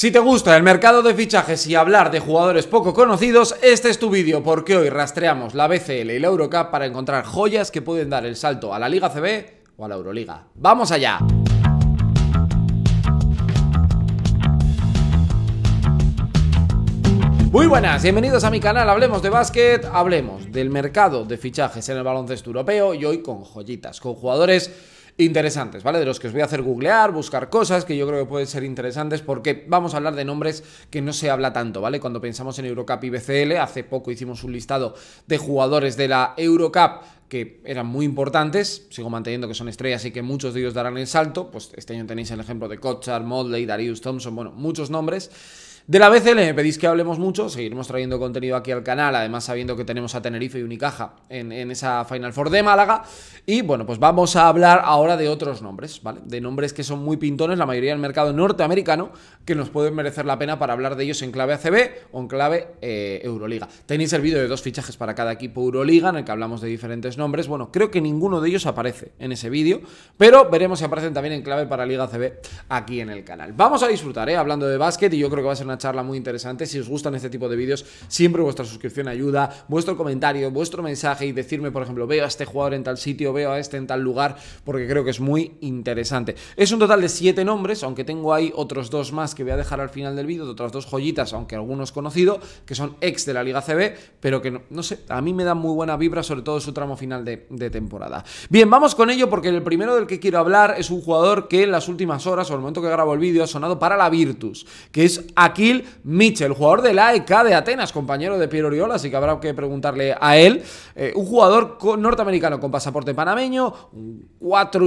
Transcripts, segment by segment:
Si te gusta el mercado de fichajes y hablar de jugadores poco conocidos, este es tu vídeo porque hoy rastreamos la BCL y la Eurocup para encontrar joyas que pueden dar el salto a la Liga CB o a la Euroliga. ¡Vamos allá! Muy buenas, bienvenidos a mi canal Hablemos de Básquet, hablemos del mercado de fichajes en el baloncesto europeo y hoy con joyitas, con jugadores interesantes, ¿vale? De los que os voy a hacer googlear, buscar cosas que yo creo que pueden ser interesantes porque vamos a hablar de nombres que no se habla tanto, ¿vale? Cuando pensamos en Eurocup y BCL, hace poco hicimos un listado de jugadores de la Eurocup que eran muy importantes, sigo manteniendo que son estrellas y que muchos de ellos darán el salto, pues este año tenéis el ejemplo de Kochar, Modley, Darius Thompson, bueno, muchos nombres de la BCL me pedís que hablemos mucho, seguiremos trayendo contenido aquí al canal, además sabiendo que tenemos a Tenerife y Unicaja en, en, esa Final Four de Málaga. Y bueno, pues vamos a hablar ahora de otros nombres, ¿vale? De nombres que son muy pintones, la mayoría del mercado norteamericano, que nos pueden merecer la pena para hablar de ellos en clave ACB o en clave eh, Euroliga. Tenéis el vídeo de dos fichajes para cada equipo Euroliga, en el que hablamos de diferentes nombres. Bueno, creo que ninguno de ellos aparece en ese vídeo, pero veremos si aparecen también en clave para Liga ACB aquí en el canal. Vamos a disfrutar, ¿eh? Hablando de básquet, y yo creo que va a ser una charla muy interesante. Si os gustan este tipo de vídeos, siempre vuestra suscripción ayuda, vuestro comentario, vuestro mensaje y decirme, por ejemplo, veo a este jugador en tal sitio, veo a este en tal lugar, porque creo que es muy interesante. Es un total de siete nombres, aunque tengo ahí otros dos más que voy a dejar al final del vídeo, de otras dos joyitas, aunque algunos conocido, que son ex de la Liga CB, pero que no, sé, a mí me da muy buena vibra, sobre todo su tramo final de, temporada. Bien, vamos con ello porque el primero del que quiero hablar es un jugador que en las últimas horas, o el momento que grabo el vídeo, ha sonado para la Virtus, que es aquí Gil Mitchell, jugador del AEK de Atenas, compañero de Piero Oriola, así que habrá que preguntarle a él. Eh, un jugador norteamericano con pasaporte panameño, un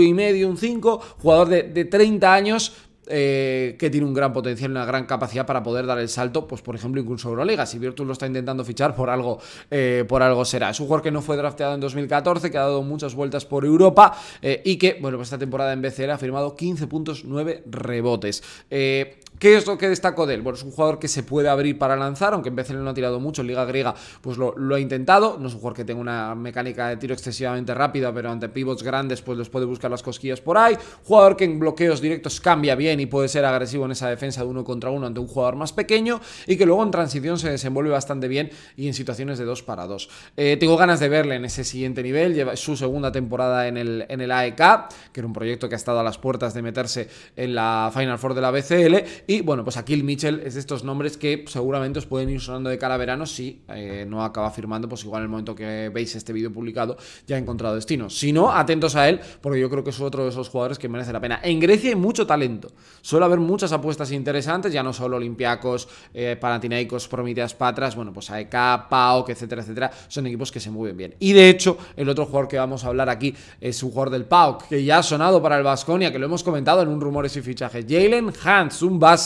y medio, un 5, jugador de, 30 años, eh, que tiene un gran potencial, una gran capacidad para poder dar el salto, pues por ejemplo incluso Euroliga, si Virtus lo está intentando fichar por algo, eh, por algo será. Es un jugador que no fue drafteado en 2014, que ha dado muchas vueltas por Europa y que, bueno, pues esta temporada en BCL ha firmado 15 puntos, 9 rebotes. Eh, ¿Qué es lo que destaco de él? Bueno, es un jugador que se puede abrir para lanzar, aunque en él no ha tirado mucho, en Liga Griega pues lo, ha intentado, no es un jugador que tenga una mecánica de tiro excesivamente rápida, pero ante pivots grandes pues los puede buscar las cosquillas por ahí, jugador que en bloqueos directos cambia bien y puede ser agresivo en esa defensa de uno contra uno ante un jugador más pequeño y que luego en transición se desenvuelve bastante bien y en situaciones de dos para dos. Eh, tengo ganas de verle en ese siguiente nivel, lleva su segunda temporada en el, en el AEK, que era un proyecto que ha estado a las puertas de meterse en la Final Four de la BCL y bueno, pues aquí el Mitchell es de estos nombres que seguramente os pueden ir sonando de cara a verano si eh, no acaba firmando, pues igual en el momento que veis este vídeo publicado ya ha encontrado destino. Si no, atentos a él, porque yo creo que es otro de esos jugadores que merece la pena. En Grecia hay mucho talento, suele haber muchas apuestas interesantes, ya no solo Olympiacos, eh, Panathinaikos, Patras, bueno, pues AEK, PAOK, etcétera, etcétera, son equipos que se mueven bien. Y de hecho, el otro jugador que vamos a hablar aquí es un jugador del PAOK, que ya ha sonado para el Vasconia, que lo hemos comentado en un rumores y fichaje. Jalen Hans, un base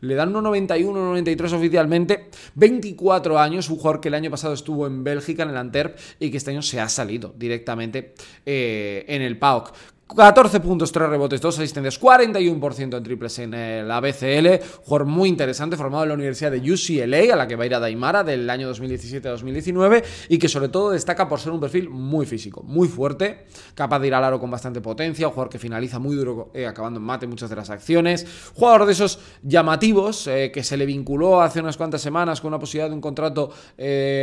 le dan 91-93 oficialmente, 24 años, un jugador que el año pasado estuvo en Bélgica, en el Antwerp, y que este año se ha salido directamente eh, en el PAOK. 14 puntos, 3 rebotes, 2 asistencias, 41% en triples en eh, la BCL Jugador muy interesante, formado en la Universidad de UCLA, a la que va a ir a Daimara del año 2017-2019, y que sobre todo destaca por ser un perfil muy físico, muy fuerte, capaz de ir al aro con bastante potencia, un jugador que finaliza muy duro, eh, acabando en mate muchas de las acciones. Jugador de esos llamativos, eh, que se le vinculó hace unas cuantas semanas con una posibilidad de un contrato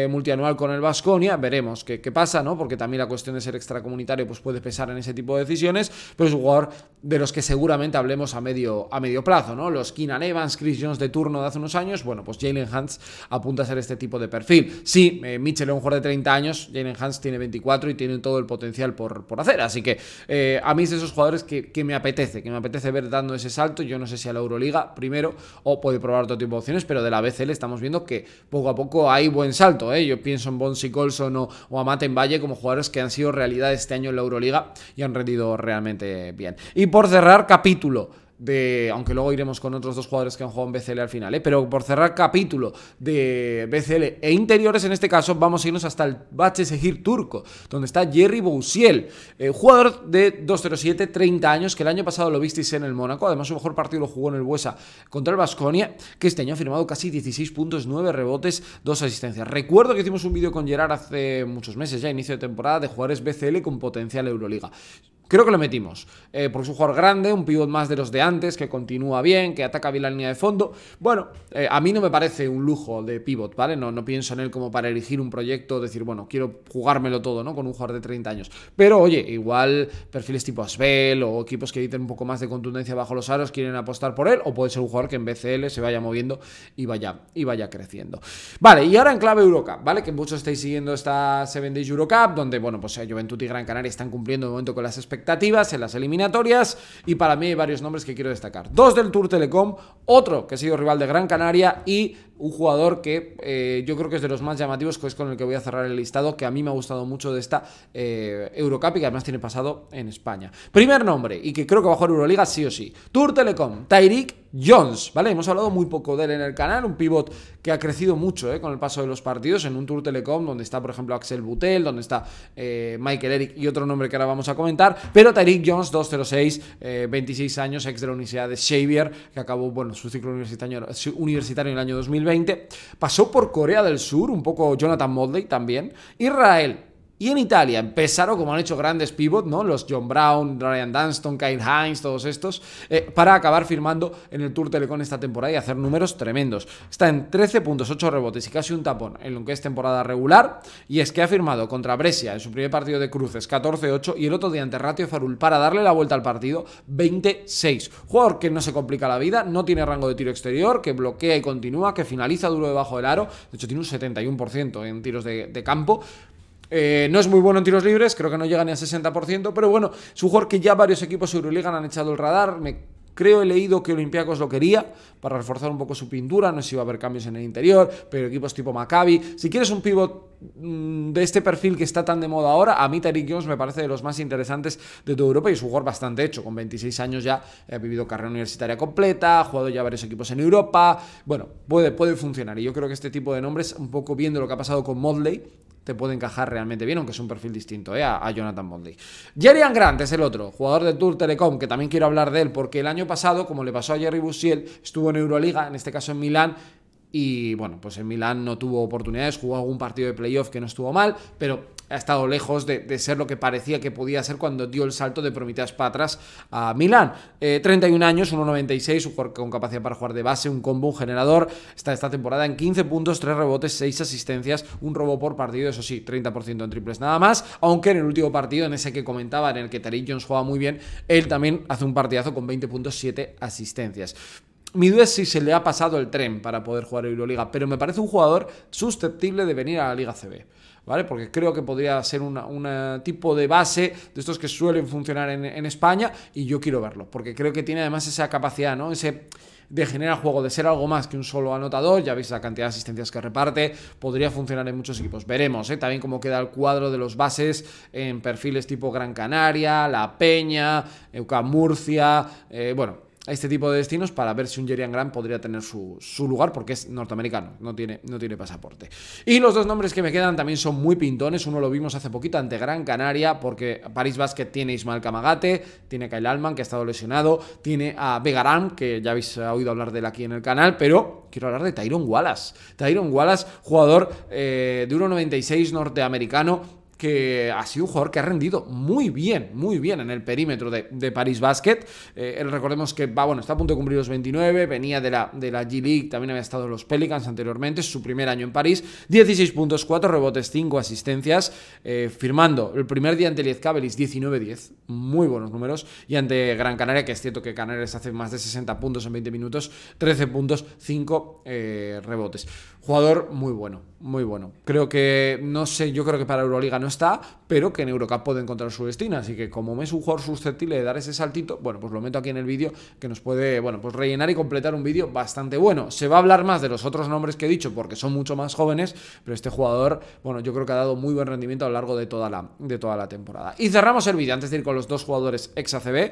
multianual con el Vasconia. Veremos qué, qué pasa, ¿no? Porque también la cuestión de ser extracomunitario pues puede pesar en ese tipo de decisiones pues pero es un jugador de los que seguramente hablemos a medio, a medio plazo, ¿no? Los Keenan Evans, Chris Jones de turno de hace unos años, bueno, pues Jalen Hans apunta a ser este tipo de perfil. Sí, eh, Mitchell es un jugador de 30 años, Jalen Hans tiene 24 y tiene todo el potencial por, por hacer, así que eh, a mí es de esos jugadores que, me apetece, que me apetece ver dando ese salto, yo no sé si a la Euroliga primero o puede probar otro tipo de opciones, pero de la BCL estamos viendo que poco a poco hay buen salto, ¿eh? Yo pienso en Bonsi Colson o, a maten Valle como jugadores que han sido realidad este año en la Euroliga y han rendido, realmente bien. Y por cerrar, capítulo. De, aunque luego iremos con otros dos jugadores que han jugado en BCL al final, ¿eh? pero por cerrar capítulo de BCL e interiores, en este caso vamos a irnos hasta el Bache turco, donde está Jerry Bousiel, eh, jugador de 207, 30 años, que el año pasado lo visteis en el Mónaco, además su mejor partido lo jugó en el Buesa contra el Vasconia, que este año ha firmado casi 16 puntos, 9 rebotes, 2 asistencias. Recuerdo que hicimos un vídeo con Gerard hace muchos meses, ya inicio de temporada, de jugadores BCL con potencial Euroliga. Creo que lo metimos, eh, porque es un jugador grande, un pivot más de los de antes, que continúa bien, que ataca bien la línea de fondo. Bueno, eh, a mí no me parece un lujo de pivot, ¿vale? No, no pienso en él como para elegir un proyecto, decir, bueno, quiero jugármelo todo, ¿no? Con un jugador de 30 años. Pero, oye, igual perfiles tipo Asbel o equipos que editen un poco más de contundencia bajo los aros quieren apostar por él, o puede ser un jugador que en BCL se vaya moviendo y vaya, y vaya creciendo. Vale, y ahora en clave Eurocup, ¿vale? Que muchos estáis siguiendo esta Seven Days Eurocup, donde, bueno, pues eh, Juventud y Gran Canaria están cumpliendo de momento con las expectativas en las eliminatorias y para mí hay varios nombres que quiero destacar. Dos del Tour Telecom, otro que ha sido rival de Gran Canaria y un jugador que eh, yo creo que es de los más llamativos, que es con el que voy a cerrar el listado, que a mí me ha gustado mucho de esta eh, Eurocap y que además tiene pasado en España. Primer nombre, y que creo que va a jugar Euroliga sí o sí, Tour Telecom, Tairik Jones, ¿vale? Hemos hablado muy poco de él en el canal, un pivot que ha crecido mucho ¿eh? con el paso de los partidos en un Tour Telecom, donde está, por ejemplo, Axel Butel, donde está eh, Michael Eric y otro nombre que ahora vamos a comentar, pero Tariq Jones, 206, 26 eh, años, ex de la Universidad de Xavier, que acabó, bueno, su ciclo universitario, universitario en el año 2020, pasó por Corea del Sur, un poco Jonathan Modley también, Israel, y en Italia empezaron, como han hecho grandes pivot, ¿no? Los John Brown, Ryan Dunston, Kyle Hines, todos estos, eh, para acabar firmando en el Tour Telecom esta temporada y hacer números tremendos. Está en 13 puntos, 8 rebotes y casi un tapón en lo que es temporada regular. Y es que ha firmado contra Brescia en su primer partido de cruces 14-8 y el otro día ante Ratio Farul para darle la vuelta al partido 26. Jugador que no se complica la vida, no tiene rango de tiro exterior, que bloquea y continúa, que finaliza duro debajo del aro. De hecho, tiene un 71% en tiros de campo. Eh, no es muy bueno en tiros libres, creo que no llega ni al 60%, pero bueno, es un jugador que ya varios equipos de Euroliga han echado el radar. Me Creo he leído que Olympiacos lo quería para reforzar un poco su pintura, no sé si iba a haber cambios en el interior, pero equipos tipo Maccabi. Si quieres un pivot mm, de este perfil que está tan de moda ahora, a mí Tariq Jones me parece de los más interesantes de toda Europa y es un jugador bastante hecho. Con 26 años ya eh, ha vivido carrera universitaria completa, ha jugado ya varios equipos en Europa. Bueno, puede, puede funcionar y yo creo que este tipo de nombres, un poco viendo lo que ha pasado con Modley, te puede encajar realmente bien, aunque es un perfil distinto eh, a, Jonathan Bondi. Jerian Grant es el otro, jugador de Tour Telecom, que también quiero hablar de él, porque el año pasado, como le pasó a Jerry Busiel, estuvo en Euroliga, en este caso en Milán, y bueno, pues en Milán no tuvo oportunidades, jugó algún partido de playoff que no estuvo mal, pero ha estado lejos de, ser lo que parecía que podía ser cuando dio el salto de Prometeas Patras a Milán. 31 eh, años, 1.96, con capacidad para jugar de base, un combo, un generador. Está esta temporada en 15 puntos, 3 rebotes, 6 asistencias, un robo por partido, eso sí, 30% en triples nada más. Aunque en el último partido, en ese que comentaba, en el que Tarik Jones jugaba muy bien, él también hace un partidazo con 20.7 puntos, 7 asistencias mi duda es si se le ha pasado el tren para poder jugar Euroliga, pero me parece un jugador susceptible de venir a la Liga CB. ¿Vale? Porque creo que podría ser un tipo de base de estos que suelen funcionar en, España y yo quiero verlo, porque creo que tiene además esa capacidad, ¿no? Ese de generar juego, de ser algo más que un solo anotador, ya veis la cantidad de asistencias que reparte, podría funcionar en muchos equipos. Veremos, ¿eh? También cómo queda el cuadro de los bases en perfiles tipo Gran Canaria, La Peña, Eucamurcia, eh, bueno a este tipo de destinos para ver si un Jerian Grant podría tener su, lugar porque es norteamericano, no tiene, no tiene pasaporte. Y los dos nombres que me quedan también son muy pintones, uno lo vimos hace poquito ante Gran Canaria porque París Basket tiene Ismael Kamagate, tiene Kyle Alman que ha estado lesionado, tiene a Begaram que ya habéis oído hablar de él aquí en el canal, pero quiero hablar de Tyron Wallace. Tyron Wallace, jugador eh, de 1,96 norteamericano que ha sido un jugador que ha rendido muy bien, muy bien en el perímetro de, París Basket. Eh, recordemos que va, bueno, está a punto de cumplir los 29, venía de la, de la G League, también había estado en los Pelicans anteriormente, su primer año en París. 16 puntos, 4 rebotes, 5 asistencias, eh, firmando el primer día ante Cabelis 19-10, muy buenos números, y ante Gran Canaria, que es cierto que Canarias hace más de 60 puntos en 20 minutos, 13 puntos, 5 eh, rebotes. Jugador muy bueno, muy bueno. Creo que, no sé, yo creo que para Euroliga no está, pero que en Eurocup puede encontrar su destino. Así que como es un jugador susceptible de dar ese saltito, bueno, pues lo meto aquí en el vídeo que nos puede, bueno, pues rellenar y completar un vídeo bastante bueno. Se va a hablar más de los otros nombres que he dicho porque son mucho más jóvenes, pero este jugador, bueno, yo creo que ha dado muy buen rendimiento a lo largo de toda la, de toda la temporada. Y cerramos el vídeo antes de ir con los dos jugadores ex ACB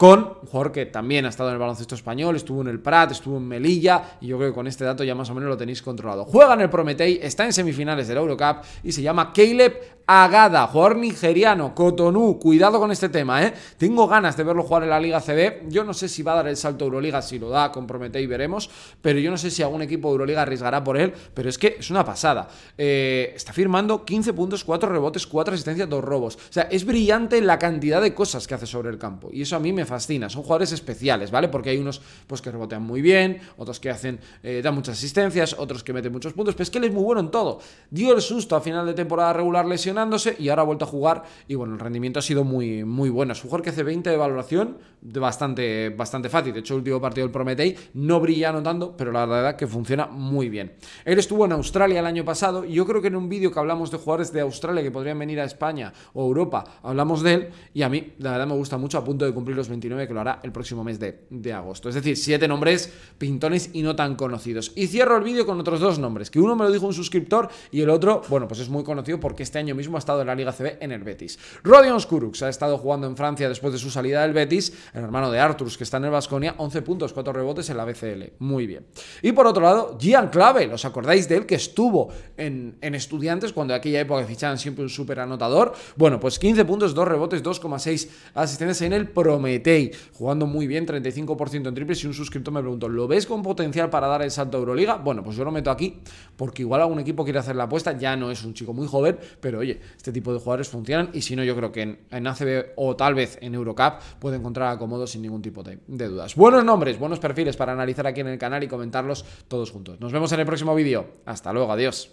con un jugador que también ha estado en el baloncesto español, estuvo en el Prat, estuvo en Melilla, y yo creo que con este dato ya más o menos lo tenéis controlado. Juega en el Prometei, está en semifinales del Eurocup y se llama Caleb Agada, jugador nigeriano, Cotonou, cuidado con este tema, ¿eh? Tengo ganas de verlo jugar en la Liga CB, yo no sé si va a dar el salto a Euroliga, si lo da con Prometei veremos, pero yo no sé si algún equipo de Euroliga arriesgará por él, pero es que es una pasada. Eh, está firmando 15 puntos, 4 rebotes, 4 asistencias, 2 robos. O sea, es brillante la cantidad de cosas que hace sobre el campo, y eso a mí me fascina. Son jugadores especiales, ¿vale? Porque hay unos pues, que rebotean muy bien, otros que hacen eh, dan muchas asistencias, otros que meten muchos puntos. Pero es que él es muy bueno en todo. Dio el susto a final de temporada regular lesionándose y ahora ha vuelto a jugar. Y bueno, el rendimiento ha sido muy, muy bueno. Es un jugador que hace 20 de valoración bastante, bastante fácil. De hecho, el último partido del Prometei no brilla anotando, pero la verdad que funciona muy bien. Él estuvo en Australia el año pasado y yo creo que en un vídeo que hablamos de jugadores de Australia que podrían venir a España o Europa, hablamos de él y a mí la verdad me gusta mucho a punto de cumplir los 20 que lo hará el próximo mes de, agosto. Es decir, siete nombres pintones y no tan conocidos. Y cierro el vídeo con otros dos nombres, que uno me lo dijo un suscriptor y el otro, bueno, pues es muy conocido porque este año mismo ha estado en la Liga CB en el Betis. Rodion Skurux ha estado jugando en Francia después de su salida del Betis, el hermano de Arturs que está en el Vasconia, 11 puntos, 4 rebotes en la BCL. Muy bien. Y por otro lado, Gian clave ¿os acordáis de él que estuvo en, en Estudiantes cuando en aquella época fichaban siempre un super anotador? Bueno, pues 15 puntos, 2 rebotes, 2,6 asistencias en el promedio jugando muy bien, 35% en triples. Y un suscriptor me preguntó, ¿lo ves con potencial para dar el salto a Euroliga? Bueno, pues yo lo meto aquí porque igual algún equipo quiere hacer la apuesta. Ya no es un chico muy joven, pero oye, este tipo de jugadores funcionan. Y si no, yo creo que en, ACB o tal vez en Eurocup puede encontrar acomodo sin ningún tipo de dudas. Buenos nombres, buenos perfiles para analizar aquí en el canal y comentarlos todos juntos. Nos vemos en el próximo vídeo. Hasta luego, adiós.